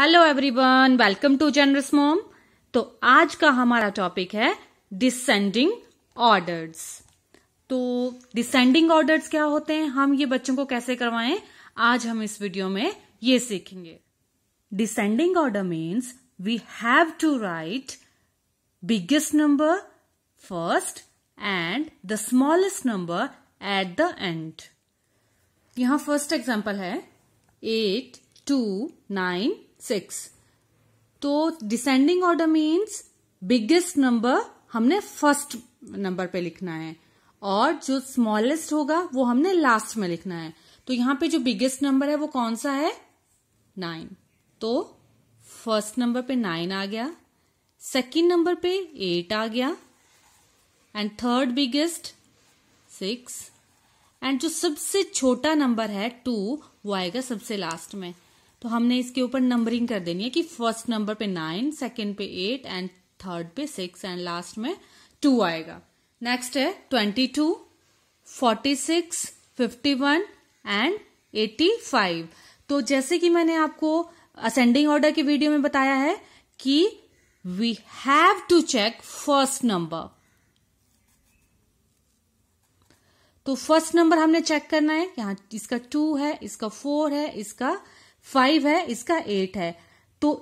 Hello everyone welcome to generous mom तो आज का हमारा टॉपिक है डिसेंडिंग ऑर्डर्स तो डिसेंडिंग ऑर्डर्स क्या होते हैं हम ये बच्चों को कैसे करवाएं आज हम इस वीडियो में ये सीखेंगे descending order means we have to write biggest number first and the smallest number at the end यहां फर्स्ट एग्जाम्पल है एट टू नाइन सिक्स तो descending order means biggest number हमने फर्स्ट नंबर पे लिखना है और जो स्मॉलेस्ट होगा वो हमने लास्ट में लिखना है तो यहां पे जो बिगेस्ट नंबर है वो कौन सा है नाइन तो फर्स्ट नंबर पे नाइन आ गया सेकंड नंबर पे एट आ गया and third biggest six and जो सबसे छोटा नंबर है टू वो आएगा सबसे लास्ट में तो हमने इसके ऊपर नंबरिंग कर देनी है कि फर्स्ट नंबर पे नाइन सेकेंड पे एट एंड थर्ड पे सिक्स एंड लास्ट में टू आएगा नेक्स्ट है twenty two forty six fifty one and eighty five तो जैसे कि मैंने आपको असेंडिंग ऑर्डर के वीडियो में बताया है कि we have to check first number तो फर्स्ट नंबर हमने चेक करना है यहाँ इसका टू है इसका फोर है इसका फाइव है इसका एट है तो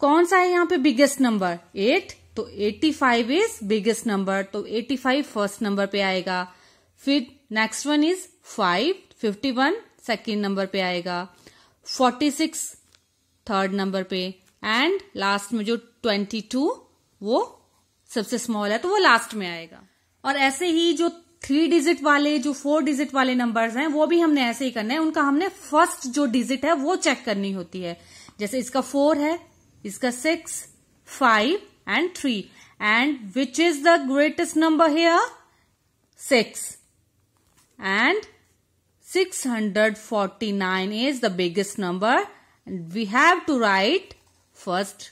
कौन सा है यहाँ पे बिगेस्ट नंबर एट तो eighty five is biggest number तो एट्टी फाइव फर्स्ट नंबर पे आएगा फिर next one is five fifty one second number पे आएगा फोर्टी सिक्स थर्ड नंबर पे एंड लास्ट में जो ट्वेंटी टू वो सबसे स्मॉल है तो वो लास्ट में आएगा और ऐसे ही जो थ्री डिजिट वाले जो फोर डिजिट वाले नंबर्स हैं वो भी हमने ऐसे ही करना है उनका हमने फर्स्ट जो डिजिट है वो चेक करनी होती है जैसे इसका फोर है इसका six five and three and which is the greatest number here six and six hundred forty nine is the biggest number and we have to write first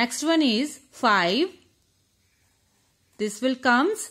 next one is five this will comes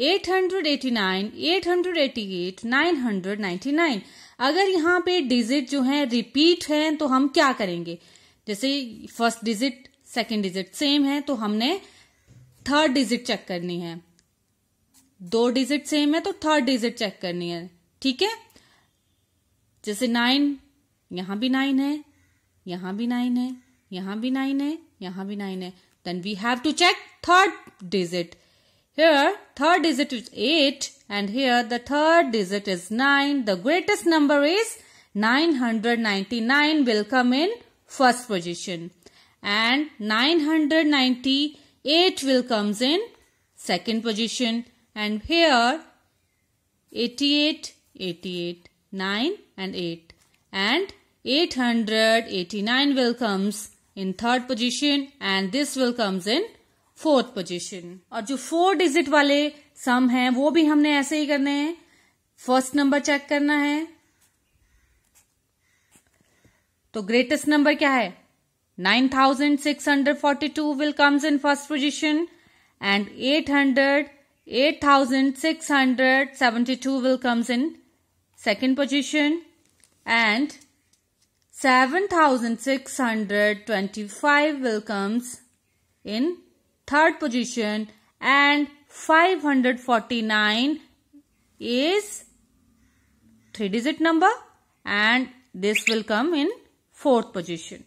889, ninety nine अगर यहाँ पे digit जो है repeat है तो हम क्या करेंगे जैसे first digit second digit same है तो हमने थर्ड डिजिट चेक करनी है दो डिजिट सेम है तो थर्ड डिजिट चेक करनी है ठीक है जैसे नाइन यहां भी नाइन है यहां भी नाइन है यहां भी नाइन है यहां भी नाइन है then we have to check third digit Here third digit is 8 and here the third digit is 9. The greatest number is 999 will come in first position and 998 will comes in second position and here 88 88 9 and 8 and 889 will comes in third position and this will comes in fourth position और जो four digit वाले सम हैं वो भी हमने ऐसे ही करने हैं फर्स्ट नंबर चेक करना है तो ग्रेटेस्ट नंबर क्या है nine thousand six hundred forty two will comes in first position and eight hundred eight thousand six hundred seventy two will comes in second position and seven thousand six hundred twenty five will comes in third position and 549 is three digit number and this will come in fourth position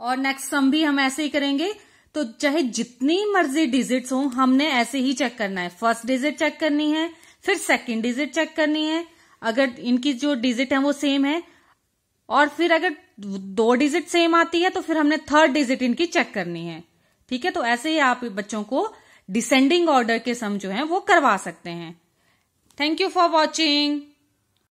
और next sum भी हम ऐसे ही करेंगे तो चाहे जितनी मर्जी digits हो हमने ऐसे ही चेक करना है फर्स्ट डिजिट चेक करनी है फिर सेकंड डिजिट चेक करनी है अगर इनकी जो डिजिट है वो सेम है और फिर अगर दो डिजिट सेम आती है तो फिर हमने थर्ड डिजिट इनकी चेक करनी है ठीक है तो ऐसे ही आप बच्चों को डिसेंडिंग ऑर्डर के सम जो है वो करवा सकते हैं थैंक यू फॉर वॉचिंग